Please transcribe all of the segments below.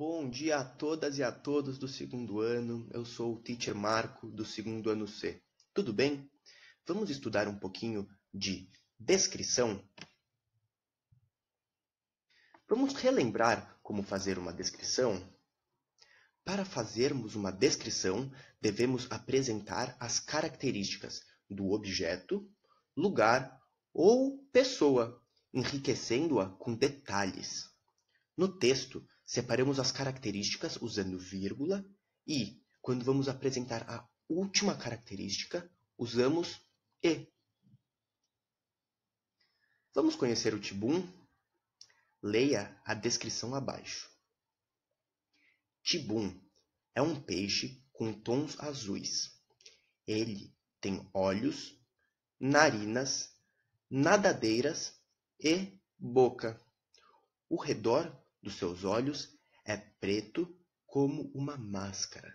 Bom dia a todas e a todos do segundo ano. Eu sou o teacher Marco do segundo ano C. Tudo bem? Vamos estudar um pouquinho de descrição? Vamos relembrar como fazer uma descrição? Para fazermos uma descrição, devemos apresentar as características do objeto, lugar ou pessoa, enriquecendo-a com detalhes. No texto, separamos as características usando vírgula e, quando vamos apresentar a última característica, usamos e. Vamos conhecer o Tibum? Leia a descrição abaixo. Tibum é um peixe com tons azuis. Ele tem olhos, narinas, nadadeiras e boca. O redor dos seus olhos é preto como uma máscara.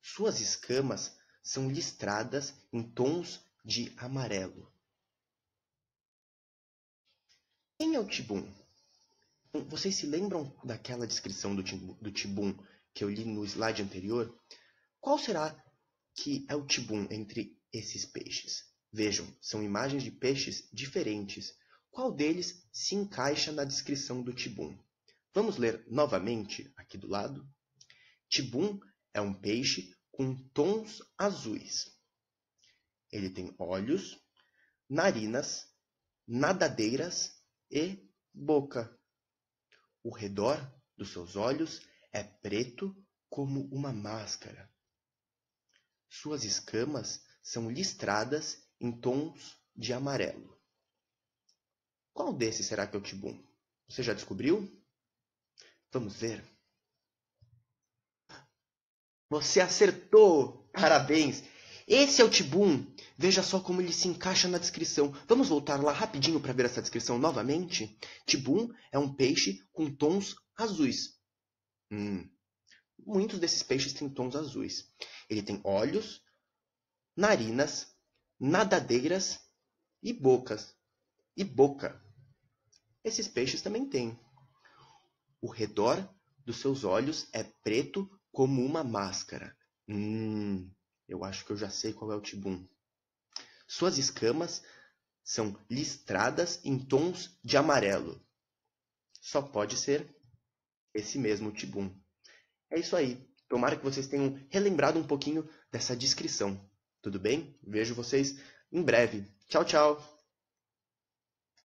Suas escamas são listradas em tons de amarelo. Quem é o Tibum? Vocês se lembram daquela descrição do, Tibum que eu li no slide anterior? Qual será que é o Tibum entre esses peixes? Vejam, são imagens de peixes diferentes. Qual deles se encaixa na descrição do Tibum? Vamos ler novamente aqui do lado? Tibum é um peixe com tons azuis. Ele tem olhos, narinas, nadadeiras e boca. O redor dos seus olhos é preto como uma máscara. Suas escamas são listradas em tons de amarelo. Qual desses será que é o tibum? Você já descobriu? Vamos ver. Você acertou! Parabéns! Esse é o Tibum. Veja só como ele se encaixa na descrição. Vamos voltar lá rapidinho para ver essa descrição novamente? Tibum é um peixe com tons azuis. Hum. Muitos desses peixes têm tons azuis. Ele tem olhos, narinas, nadadeiras e bocas. E boca. Esses peixes também têm. O redor dos seus olhos é preto como uma máscara. Hum, eu acho que eu já sei qual é o Tibum. Suas escamas são listradas em tons de amarelo. Só pode ser esse mesmo Tibum. É isso aí. Tomara que vocês tenham relembrado um pouquinho dessa descrição. Tudo bem? Vejo vocês em breve. Tchau, tchau!